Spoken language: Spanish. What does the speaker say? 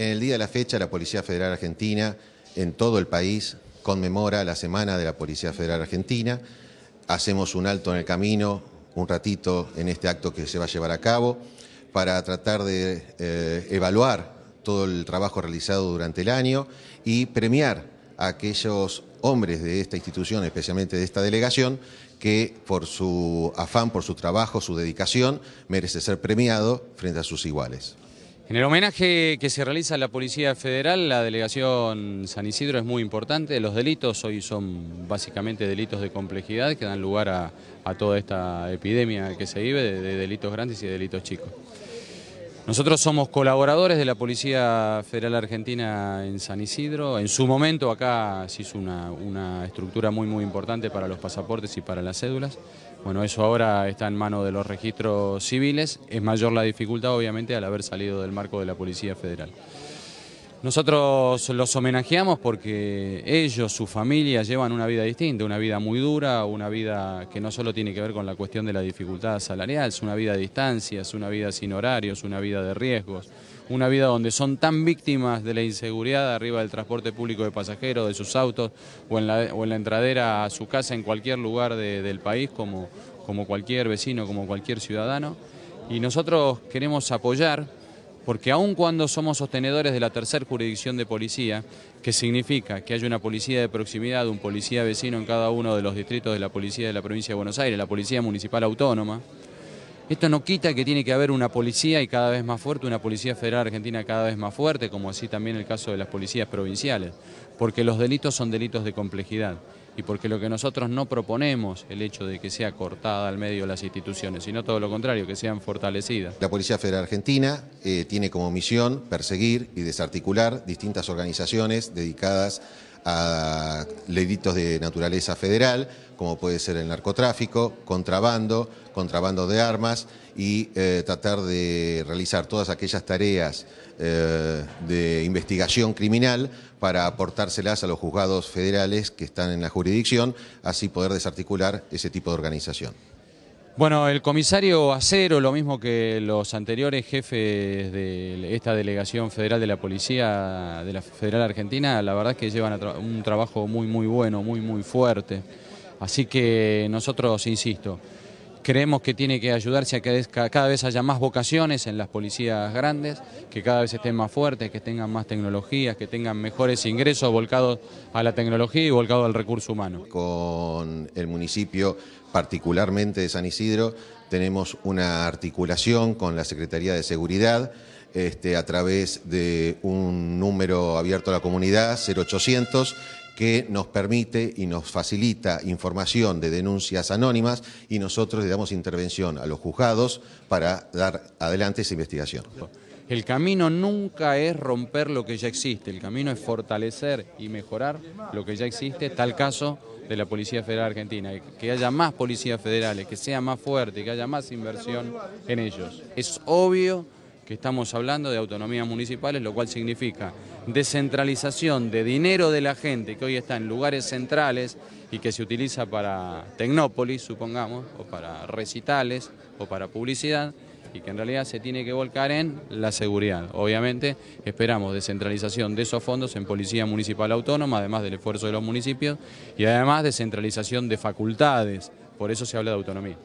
En el día de la fecha, la Policía Federal Argentina en todo el país conmemora la Semana de la Policía Federal Argentina. Hacemos un alto en el camino, un ratito en este acto que se va a llevar a cabo, para tratar de eh, evaluar todo el trabajo realizado durante el año y premiar a aquellos hombres de esta institución, especialmente de esta delegación, que por su afán, por su trabajo, su dedicación, merece ser premiado frente a sus iguales. En el homenaje que se realiza a la Policía Federal, la delegación San Isidro es muy importante. Los delitos hoy son básicamente delitos de complejidad que dan lugar a, toda esta epidemia que se vive de, de delitos grandes y de delitos chicos. Nosotros somos colaboradores de la Policía Federal Argentina en San Isidro. En su momento acá se hizo una, estructura muy muy importante para los pasaportes y para las cédulas. Bueno, eso ahora está en manos de los registros civiles. Es mayor la dificultad obviamente al haber salido del marco de la Policía Federal. Nosotros los homenajeamos porque ellos, su familia, llevan una vida distinta, una vida muy dura, una vida que no solo tiene que ver con la cuestión de la dificultad salarial, es una vida a distancias, una vida sin horarios, una vida de riesgos, una vida donde son tan víctimas de la inseguridad arriba del transporte público de pasajeros, de sus autos o en la, o entradera a su casa en cualquier lugar del país, como, como cualquier vecino, como cualquier ciudadano. Y nosotros queremos apoyar porque aun cuando somos sostenedores de la tercera jurisdicción de policía, que significa que hay una policía de proximidad, un policía vecino en cada uno de los distritos de la policía de la provincia de Buenos Aires, la policía municipal autónoma, esto no quita que tiene que haber una policía y cada vez más fuerte, una policía federal argentina cada vez más fuerte, como así también el caso de las policías provinciales, porque los delitos son delitos de complejidad y porque lo que nosotros no proponemos, el hecho de que sea cortada al medio las instituciones, sino todo lo contrario, que sean fortalecidas. La Policía Federal Argentina eh, tiene como misión perseguir y desarticular distintas organizaciones dedicadas a delitos de naturaleza federal, como puede ser el narcotráfico, contrabando, contrabando de armas y eh, tratar de realizar todas aquellas tareas eh, de investigación criminal para aportárselas a los juzgados federales que están en la jurisdicción, así poder desarticular ese tipo de organización. Bueno, el comisario Acero, lo mismo que los anteriores jefes de esta delegación federal de la policía de la Federal Argentina, la verdad es que llevan un trabajo muy, muy bueno, muy, muy fuerte. Así que nosotros, insisto, Creemos que tiene que ayudarse a que cada vez haya más vocaciones en las policías grandes, que cada vez estén más fuertes, que tengan más tecnologías, que tengan mejores ingresos volcados a la tecnología y volcados al recurso humano. Con el municipio, particularmente de San Isidro, tenemos una articulación con la Secretaría de Seguridad este, a través de un número abierto a la comunidad, 0800, que nos permite y nos facilita información de denuncias anónimas y nosotros le damos intervención a los juzgados para dar adelante esa investigación. El camino nunca es romper lo que ya existe, el camino es fortalecer y mejorar lo que ya existe, tal caso de la Policía Federal Argentina, que haya más policías federales, que sea más fuerte, que haya más inversión en ellos. Es obvio que estamos hablando de autonomías municipales, lo cual significa descentralización de dinero de la gente que hoy está en lugares centrales y que se utiliza para tecnópolis, supongamos, o para recitales, o para publicidad, y que en realidad se tiene que volcar en la seguridad. Obviamente esperamos descentralización de esos fondos en Policía Municipal Autónoma, además del esfuerzo de los municipios, y además descentralización de facultades, por eso se habla de autonomía.